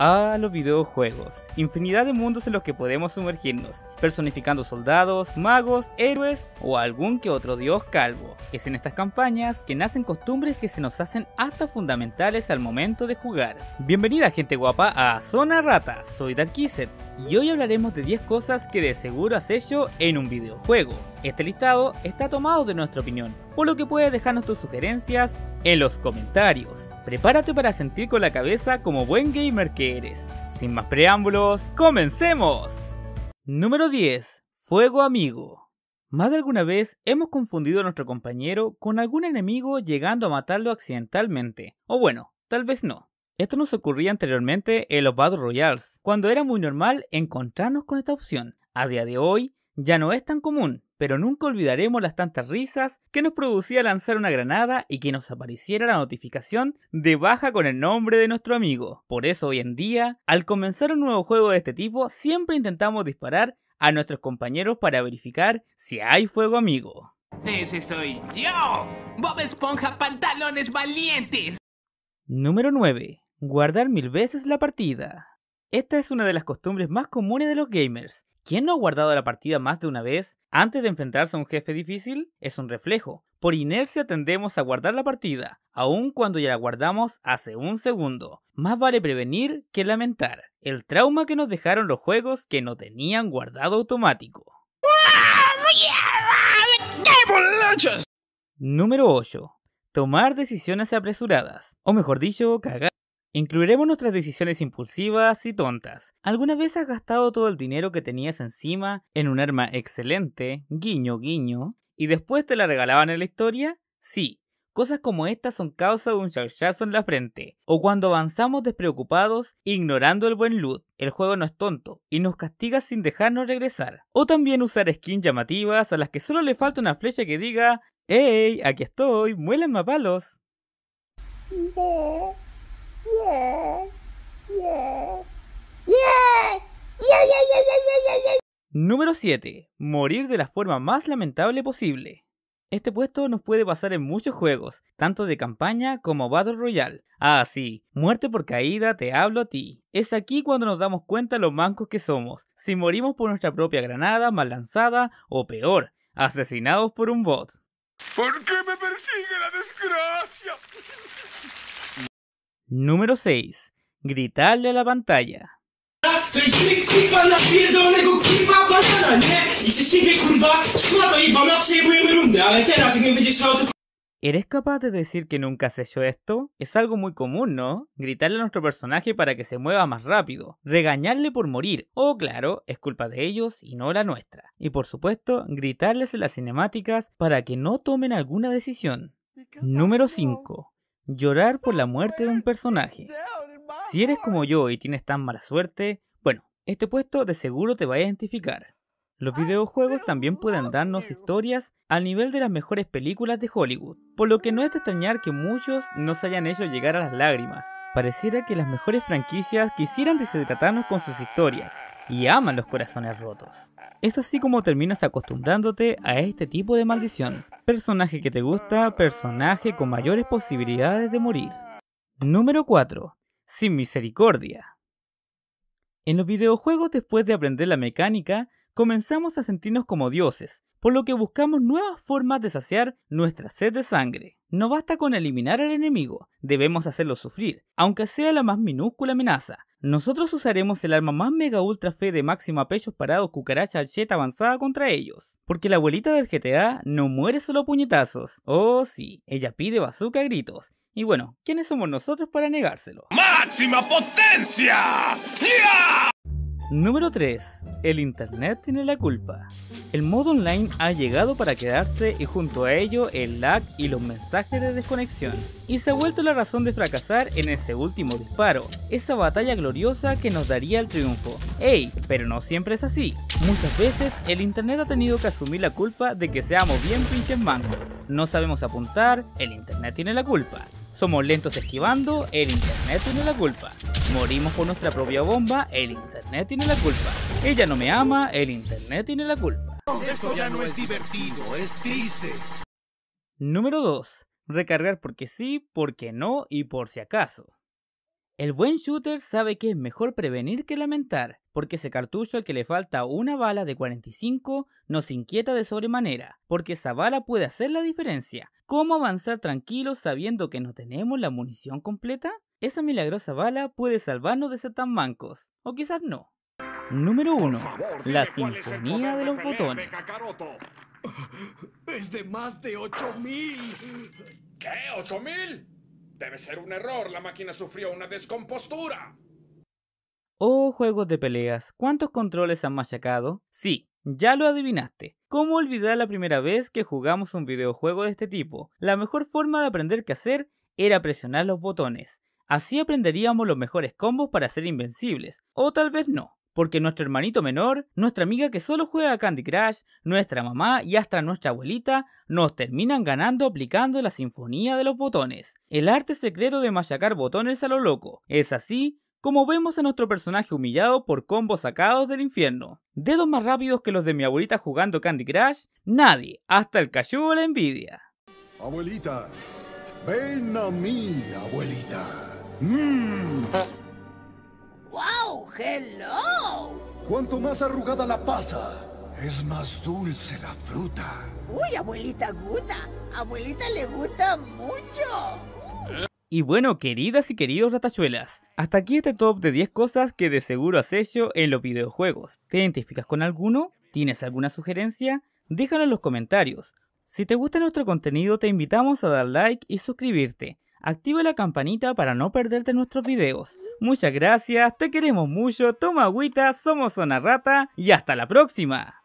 Ah, los videojuegos. Infinidad de mundos en los que podemos sumergirnos, personificando soldados, magos, héroes o algún que otro dios calvo. Es en estas campañas que nacen costumbres que se nos hacen hasta fundamentales al momento de jugar. Bienvenida gente guapa a Zona Rata, soy Darkizet y hoy hablaremos de 10 cosas que de seguro has hecho en un videojuego. Este listado está tomado de nuestra opinión, por lo que puedes dejarnos tus sugerencias en los comentarios. Prepárate para sentir con la cabeza como buen gamer que eres. Sin más preámbulos, comencemos. Número 10. Fuego amigo. Más de alguna vez hemos confundido a nuestro compañero con algún enemigo llegando a matarlo accidentalmente. O bueno, tal vez no. Esto nos ocurría anteriormente en los Battle Royals, cuando era muy normal encontrarnos con esta opción. A día de hoy ya no es tan común, pero nunca olvidaremos las tantas risas que nos producía lanzar una granada y que nos apareciera la notificación de baja con el nombre de nuestro amigo. Por eso hoy en día, al comenzar un nuevo juego de este tipo, siempre intentamos disparar a nuestros compañeros para verificar si hay fuego amigo. ¡Ese soy yo! ¡Bob Esponja Pantalones Valientes! Número 9. Guardar mil veces la partida. Esta es una de las costumbres más comunes de los gamers. ¿Quién no ha guardado la partida más de una vez antes de enfrentarse a un jefe difícil? Es un reflejo. Por inercia tendemos a guardar la partida, aun cuando ya la guardamos hace un segundo. Más vale prevenir que lamentar. El trauma que nos dejaron los juegos que no tenían guardado automático. Número 8. Tomar decisiones apresuradas, o mejor dicho, cagar Incluiremos nuestras decisiones impulsivas y tontas. ¿Alguna vez has gastado todo el dinero que tenías encima en un arma excelente, guiño guiño, y después te la regalaban en la historia? Sí, Cosas como estas son causa de un chauchazo en la frente, o cuando avanzamos despreocupados, ignorando el buen loot. El juego no es tonto y nos castiga sin dejarnos regresar. O también usar skins llamativas a las que solo le falta una flecha que diga: ¡Ey! Aquí estoy, muélanme a palos. Número 7. Morir de la forma más lamentable posible. Este puesto nos puede pasar en muchos juegos, tanto de campaña como Battle Royale. Ah, sí, muerte por caída, te hablo a ti. Es aquí cuando nos damos cuenta lo mancos que somos, si morimos por nuestra propia granada mal lanzada o peor, asesinados por un bot. ¿Por qué me persigue la desgracia? Número 6. Gritarle a la pantalla. ¿Eres capaz de decir que nunca has hecho esto? Es algo muy común, ¿no? Gritarle a nuestro personaje para que se mueva más rápido, regañarle por morir, o oh, claro, es culpa de ellos y no la nuestra. Y por supuesto, gritarles en las cinemáticas para que no tomen alguna decisión. Número 5 llorar por la muerte de un personaje. Si eres como yo y tienes tan mala suerte, bueno, este puesto de seguro te va a identificar. Los videojuegos también pueden darnos historias al nivel de las mejores películas de Hollywood, por lo que no es de extrañar que muchos se hayan hecho llegar a las lágrimas. Pareciera que las mejores franquicias quisieran deshidratarnos con sus historias y aman los corazones rotos. Es así como terminas acostumbrándote a este tipo de maldición. Personaje que te gusta, personaje con mayores posibilidades de morir. Número 4. Sin misericordia. En los videojuegos, después de aprender la mecánica, comenzamos a sentirnos como dioses, por lo que buscamos nuevas formas de saciar nuestra sed de sangre. No basta con eliminar al enemigo, debemos hacerlo sufrir, aunque sea la más minúscula amenaza, nosotros usaremos el arma más mega ultra fe de máxima pechos parados cucaracha jet avanzada contra ellos. Porque la abuelita del GTA no muere solo puñetazos. Oh sí, ella pide bazooka a gritos. Y bueno, ¿quiénes somos nosotros para negárselo? ¡Máxima potencia! ¡Yeah! Número 3. El Internet tiene la culpa. El modo online ha llegado para quedarse y junto a ello el lag y los mensajes de desconexión. Y se ha vuelto la razón de fracasar en ese último disparo, esa batalla gloriosa que nos daría el triunfo. ¡Ey! Pero no siempre es así. Muchas veces el Internet ha tenido que asumir la culpa de que seamos bien pinches mangos. No sabemos apuntar, el Internet tiene la culpa. Somos lentos esquivando, el internet tiene la culpa. Morimos con nuestra propia bomba, el internet tiene la culpa. Ella no me ama, el internet tiene la culpa. Esto ya no es divertido, es triste. Número 2. Recargar porque sí, porque no y por si acaso. El buen shooter sabe que es mejor prevenir que lamentar, porque ese cartucho al que le falta una bala de 45 nos inquieta de sobremanera, porque esa bala puede hacer la diferencia. ¿Cómo avanzar tranquilos sabiendo que no tenemos la munición completa? Esa milagrosa bala puede salvarnos de ser mancos, o quizás no. Número 1. La Sinfonía de los Botones. es de más de 8000. ¿Qué? ¿8000? Debe ser un error, la máquina sufrió una descompostura. Oh, juegos de peleas, ¿cuántos controles han machacado? Sí, ya lo adivinaste. ¿Cómo olvidar la primera vez que jugamos un videojuego de este tipo? La mejor forma de aprender qué hacer era presionar los botones. Así aprenderíamos los mejores combos para ser invencibles, o tal vez no porque nuestro hermanito menor, nuestra amiga que solo juega a Candy Crush, nuestra mamá y hasta nuestra abuelita nos terminan ganando aplicando la sinfonía de los botones, el arte secreto de machacar botones a lo loco. Es así como vemos a nuestro personaje humillado por combos sacados del infierno. Dedos más rápidos que los de mi abuelita jugando Candy Crush, nadie, hasta el cayó la envidia. Abuelita, ven a mí, abuelita. Mm. ¡Hello! Cuanto más arrugada la pasa, es más dulce la fruta. Uy, abuelita gusta, Abuelita le gusta mucho. Y bueno, queridas y queridos ratachuelas, hasta aquí este top de 10 cosas que de seguro has hecho en los videojuegos. ¿Te identificas con alguno? ¿Tienes alguna sugerencia? Déjalo en los comentarios. Si te gusta nuestro contenido, te invitamos a dar like y suscribirte. Activa la campanita para no perderte nuestros videos. Muchas gracias, te queremos mucho, toma agüita, somos Zona Rata y hasta la próxima.